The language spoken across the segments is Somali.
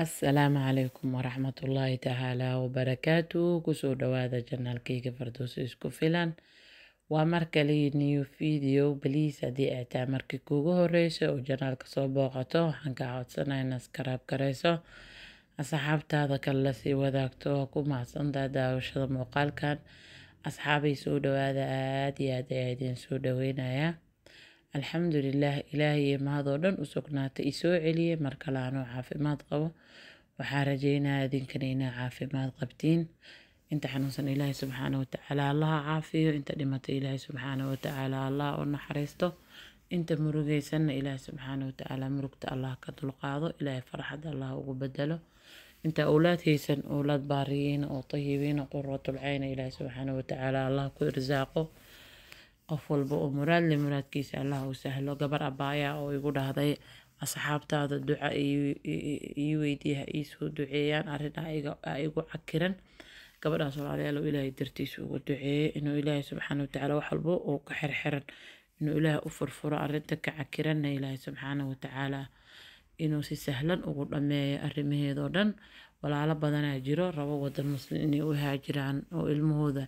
asalaamu calaykum waraxmatullaahi tacaalaa wabarakaatu kusoo dhawaada janaalkayga fardowsa isku filan waa mar kale new video baliis haddii ay tahay markii kuugu horeyso oo janaalka soo booqato waxaan kaa codsana inaad iskaraab kareyso asxaabtaada kale lasii wadaagto waa ku mahadsantaa daawashada muuqaalkan asxaabay soo dhawaada aada iyo aad ayaa idiin soo dhaweynayaa الحمد لله إلهي ما ضرنا وسكنا تيسو علي مركلانو عافي ما تقوى وحارجينا ذين كنينا عافي ما تقبتين انت حنوصن إلهي سبحانه وتعالى الله عافيه انت دمت إلهي سبحانه وتعالى الله ونحرسته انت مرغي سن إلهي سبحانه وتعالى مرقت الله كتل قاضو إلهي فرحة الله وبدله انت أولاد هيسن أولاد بارين وطيبين قرة العين إلهي سبحانه وتعالى الله كرزاقه qof walba oo muraadle muraadkiisa allah u sahlo gabar abaayaa oo igu dhahday asxaabtaada duca ii weydiya ha iisoo duceeyaan arrin ah a ah igu cakiran gabadhaas walaalayaalow ilaahay dartiisa uga duceeye inuu ilaahay subxaana watacaala wax walba uu ka xirxiran inuu ilaahay u furfuro arrinta ka cakiranna ilaahay subxaana watacaala inuu si sahlan ugu dhameeyo arimaheedoo dhan walaalo badanaa jiro rabo wadan muslim inay u haajiraan oo ilmahooda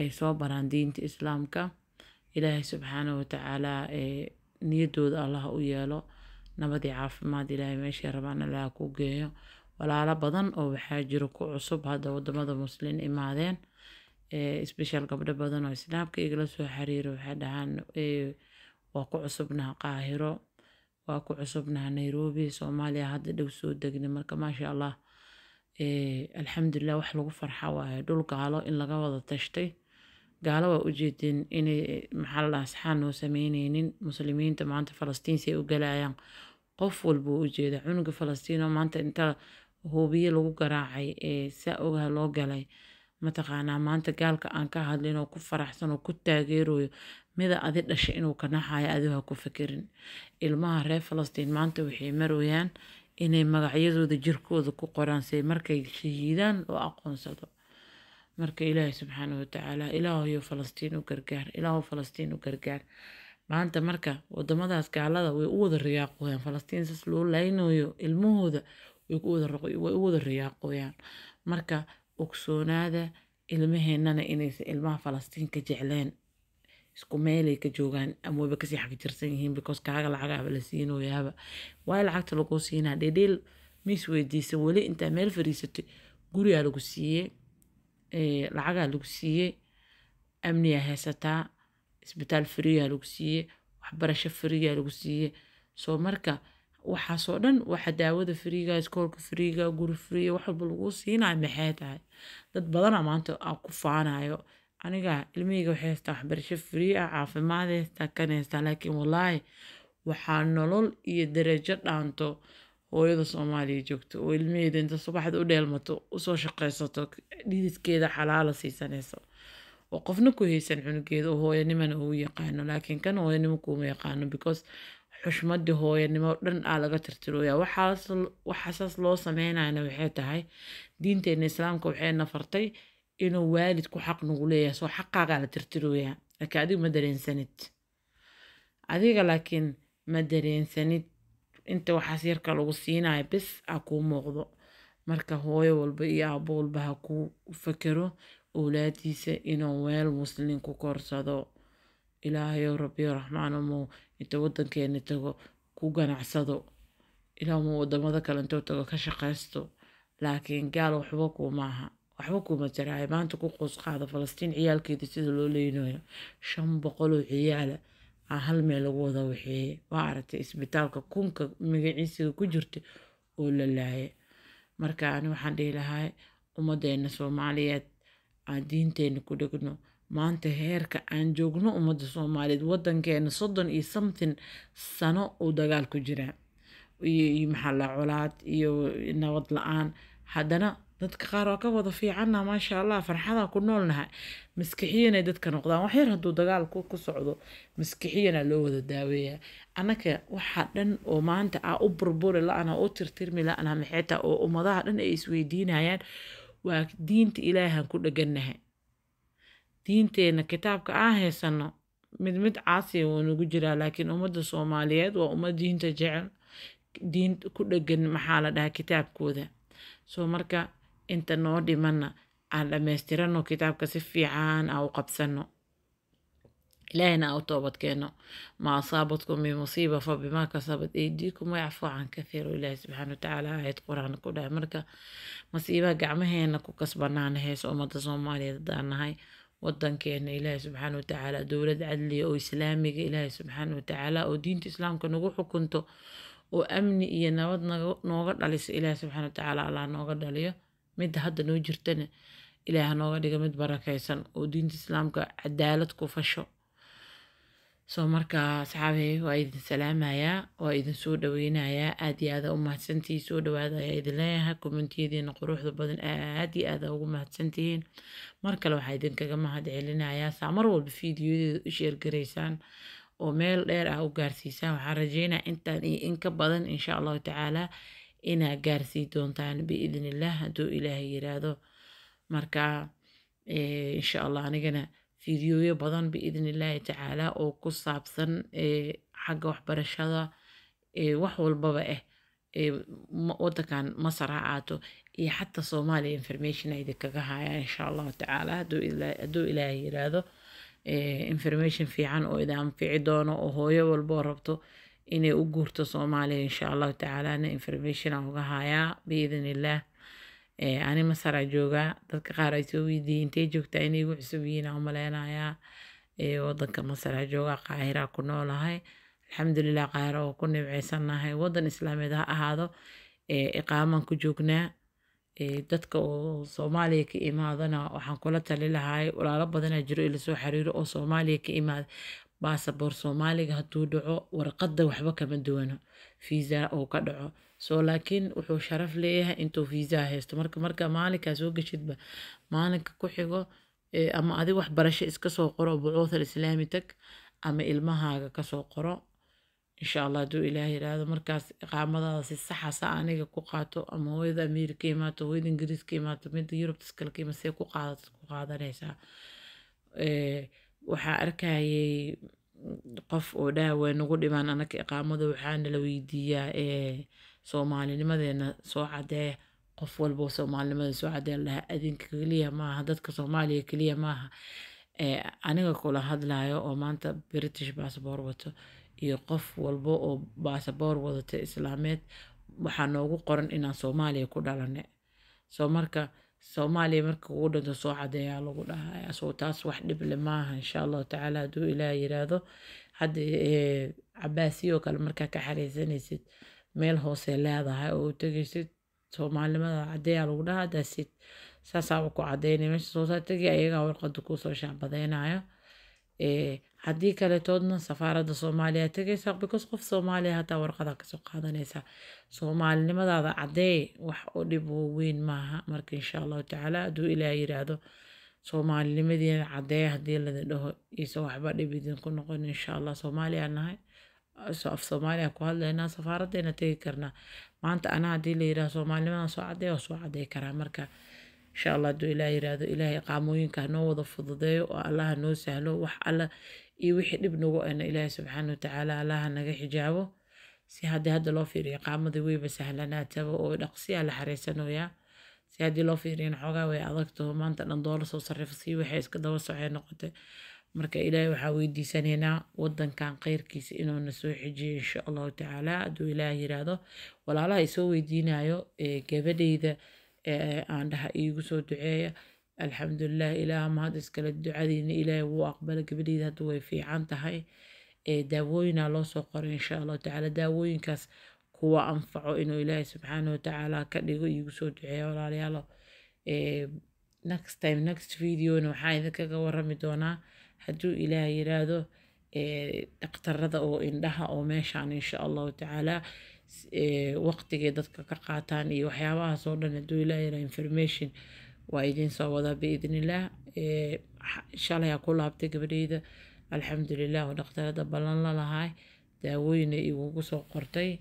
ay soo baraan diinta islaamka ilaahay subxaana watacaala ee niyadooda allah u yeelo nabadii caafimaad ilaahay meeshay rabaan allaha ku geeyo walaalo badan oo waxaa jiro ku cusub hadda wadamada muslimiin imaadeen sbeshal gabdho badan oo islaamka igala soo xiriiro waxay dhahaan waa ku cusubnaha qaahiro waa ku cusubnaha nairobi soomaaliya hadda dhow soo degna marka maasha allah alxamdulilah wax lagu farxa waaye dhul gaalo in laga wada tashtay gaalo waa ujeedeen inay maxaa la dhahaa saxaan noo sameyneynin muslimiinta maanta falastiin si u galayaan qof walbuu ujeeda cunuga falastiin oo maanta inta hubiyo lagu garaacay ee saa ogaha loo galay mataqaanaa maanta gaalka aan ka hadlin oo ku faraxsan oo ku taageerayo mida adi dhashay inuu ka naxayo adigu ku fikirin ilmaha reer falastiin maanta waxay marayaan inay magacyadooda jirkooda ku qoraan si markay shahiidaan loo aqoonsado مركي إلهي سبحانه وتعالى إلهي فلسطين وقرقار إلهي فلسطين وقرقار ما أنت مركا ودمدا أسكال هذا ويقود الرياق ويان فلسطين سسلو لأنه المهود ويقود الرقي ويقود الرياق ويان مركا أكسون هذا المهي إننا إني الماء فلسطين كجعلين isku meelay ka joogaan amwaba kasii xaqi jirsan yihiin because kaaga lacagaaba la siino yaaba waayo lacagta lagu siinaa dhedheel miis weydiisa weli intaa meel fariisatay guriyaa lagu siiyey lacagaa lagu siiyey amniyaa haysataa isbitaal fariyaa lagu siiyey waxbarasho fariyaa lagu siiyey soo marka waxaasoo dhan waxa daawada fariiga iskoolka fariiga guri friga wax walba laguu siinayo maxay tahay dad badanaa maanta aa ku faanayo aniga ilmeyga waxay haystaan waxbarasho frii ah caafimaad haystaa kan haystaa laakiin wallaahi waxaa nolol iyo darajo dhaanto hooyada soomaaliya joogto oo ilmaheeda inta subaxda u dheelmato usoo shaqeysato dhididkeeda xalaala siisanayso oo qofna ku haysan cunugeeda oo hooyanimana uu yaqaano laakiin kan hooyanimo kuuma yaqaano because xushmadii hooyanimo dhan aa laga tirtirooya waxaasaas loo sameynayana waxay tahay diinteena islaamka waxay nafartay inuu waalidku xaq nagu leeyahay soo xaqaagaa la tirtirooyaa laakiin adiga ma dareensanid adiga laakiin ma dareensanid inta waxaas yarka lagu siinaya bis ha kuu muuqdo marka hooyo walba iyo aabo walba ha ku fakero owlaadiisa inuu meel muslin ku korsado ilaahayow rabbiyo raxmaanamuu inta waddankeena tago ku ganacsado ilaahmuu waddamada kale intoo tago ka shaqaysto laakiin gaal waxba kuumaaha waxba kuma jiraayo maanta ku qoos qaada falastiin ciyaalkeeda sida loo leynayo shan boqol oo ciyaala hal meel lagu wada waxeeye waa aragtay isbitaalka kunka magaciisiga ku jirta oo la laaya marka ani waxaan dhihi lahaa ummadeena soomaaliyeed aan diinteena ku dhigno maanta heerka aan joogno ummadda soomaaliyeed wadankeena soddon iyo something sano uu dagaal ku jiraa maxaa la colaad iyo nabad la-aan haddana dadka qaar waa ka wada fiicanna maasha allah farxada ku noolnaha maskixiyanay dadka noqdaan waxyar hadduu dagaal ku socdo maskixiyana loo wada daaweeya anaka waxaa dhan oo maanta ah u burburi la-ana u tirtirmi la-ana maxeeta oo ummadaha dhan ay isweydiinayaan waa diinta ilaahan ku dhegannaha diinteena kitaabka aan haysano mid mid caasiya wuu jiraa laakiin ummadda soomaaliyeed waa ummad diinta jecel diin ku dhegan maxaa la dhahaa kitaabkooda soo marka انت نو دمنا على لما يسترنو كتاب كسفي عان او قبسنو لين او توبت كينو ما اصابتكم من مصيبة فبما كسبت ايديكم ويعفو عن كثير الله سبحانه وتعالى هيت آية قرآن كودا امركا مصيبة قعمهين اكو كسبنا عن هيس او مدزوم مالي دانا هاي ودن كينا إله سبحانه وتعالى دولة عدلي او اسلامي إله سبحانه وتعالى او دين اسلام كنو حكمته وامني إيه نوغر نوغر إله سبحانه وتعالى الله نوغر دليه midda hadda noo jirtana ilaah nooga dhiga mid barakaysan oo diinta islaamka cadaalad ku fasho soo markaa asxaabey waa idin salaamayaa waa idin soo dhaweynayaa aad iyo aada u mahadsantihiin soo dhawaada ayaa idin leeyahay kommentiyadiina quruxda badan aad iyo aada ugu mahadsantihiin mar kale waxaa idinkaga mahad celinayaa saa mar walba fiidiyodeeda u sheergaraysaan oo meel dheer ah u gaarsiisaan waxaan rajeynaa intan iyo in ka badan insha allahu tacaala inaa gaarsii doontaan biidnillaah hadduu ilaahay yiraahdo markaa eh, insha allah anigana fideoyo badan biidnillaahi tacaala oo ku saabsan eh, xagga waxbarashada eh, wax walbaba ah wadankan masar ha aato iyo xataa soomaaliya information aydi kaga haayaan insha allahu tacaala hadduu ilaahay yiraahdo information fiican oo idaan fici doono oo hooyo walboo rabto inay u guurto soomaaliya insha allahu tacaalana informationa uga hayaa biidn illaah eh, ani masaraa joogaa dadka qaar ay soo weydiiyey intey joogtaa inay igu cusub yihiina umaleynayaa wadanka eh, masaraa joogaa qaahiraa ku noolahay alxamdulilah qaahira oo ku nimceysanahay wadan islaameed ha ahaado eh, iqaaman ku joognaa dadka oo soomaaliya ka imaadana waxaan kula tali lahay walaalo badanaa jiro ila soo xariiro oo soomaaliya ka imaada باسبور صومالي هاتو دعو ورقد دو حبكة من دوانو فيزا أو كدعو سو لكن وحو شرف ليها انتو فيزا هستو مركا مركا مالك هزوك شدبا مالك كوحيقو إيه أما أدي واح برشا اسكا كسو قرو بعوث الإسلامي تك أما إلمها كسو قرو إن شاء الله دو إلهي رادو مركاس إقامة دا سي الصحة سآنيك كوقاتو أما هو إذا أمير كيماتو هو إذا إنجريز كيماتو من دي يوروب تسكال كيما سي كوقاتو كوقاتو ريسا إيه waxaa arkayay qof oo dhaawa nagu dhibaan anaka iqaamada waxaana la weydiiyaa soomaalinimadeena soo cadee qof walboo soomaalinimada soo cadee ladhahaa adinka keliya maaha dadka soomaaliya keliya maaha aniga kula hadlayo oo maanta british basaboor wato iyo qof walbo oo basaboor wadata islaameed waxaa noogu qoran inaan soomaaliya ku dhalane soo marka soomaaliya marka kugu dhanto soo cadeeya lagu dhahayaa soo taas wax dhible maaha insha allahu tacaala haduu ilaah yiraahdo hadda eh, cabaasiyoo kale markaa ka xareysanaysid meel hoose leedahay oo tegaysid soomaalinimada cadeeya lagu dhahaa hadaasid saasaaba ku cadeynaya meesha soo saar tegi ayagaa warqada kuusoo shaacbadeynaya eh, haddii kaletoodna safaarada soomaaliya tegaysaa bicause qof soomaaliya hataa warqadaa kasoo qaadanaysaa soomaalinimadaada cadee wax u dhib oo weyn maaha marka insha allahu tacaala hadduu ilaah yiraahdo soomaalinimadiina cadee haddii ladi dhaho iisa waxba dhib idinku noqon insha allah soomaaliya nahay af soomaaliya ku hadlaynaa safaaradayna tegi karnaa maanta anaa haddii la yiraahdo soomaalinimadan soo cadee oo soo cadey karaa marka insha allah hadduu ilaah yiraahdo ilaahay qaamooyinka hanoo wada fududeeyo oo allaha noo sahlo wax alla iyo wixii dhib nagu eno ilaahay subxaana watacaala allaha naga xijaabo si haddii hadda loo fiiriyo qaamada weyba sahlanaataba oo dhaqsiyaa ah la xariisanoyaa si haddii loo fiiriyana xoogaa way adagtaho maanta dhan doola soo sarrifa sii waxay iska daba socee noqotay marka ilaahay waxaa weydiisanaynaa wadankan kheyrkiisa inuuna soo xijiyo insha allahu tacaala hadduu ilaah yiraahdo walaalaha isoo weydiinayo gabadheyda aan dhaha iigu soo duceeya alxamdulilah ilaaha mahad iskale ducadiina ilaahay wuu aqbala gabadheyda hadda way fiican tahay daawooyinaa loo soo qoray insha allahu tacaala daawooyinkaas kuwa anfaco inuu ilaahay subxaana watacaala ka dhigo iigu soo duceeya walaalayaalo next time next videona waxaa idinkaga warami doonaa hadduu ilaaha yiraahdo dhakhtarada oo indhaha oo meeshaan insha allahu tacaalaa waqtigay dadka ka qaataan iyo waxyaabahaas oo dhan hadduu ilaaha yiraha information waa idin soo wadaa biidnillaah shalay aan ku laabtay gabadheyda alxamdulilah oo dhakhtarada ballan lalahay daawooyina igugu soo qortay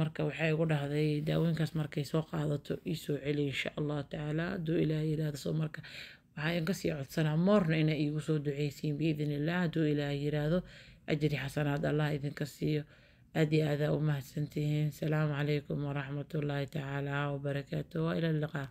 marka waxay igu dhahday daawooyinkaas markay soo qaadato ii soo celi insha allah tacaala hadduu ilaahay yiraahdo soo marka waxaan kasii codsanaa moorna inaa iigu soo duceysiin biidnillah haduu ilaahay yiraahdo ajri xasanaad allah idinka siiyo aad iyo aadaa u mahadsantihiin salaamu calaykum waraxmatullaahi tacaala wabarakaatu wa ilaliqaa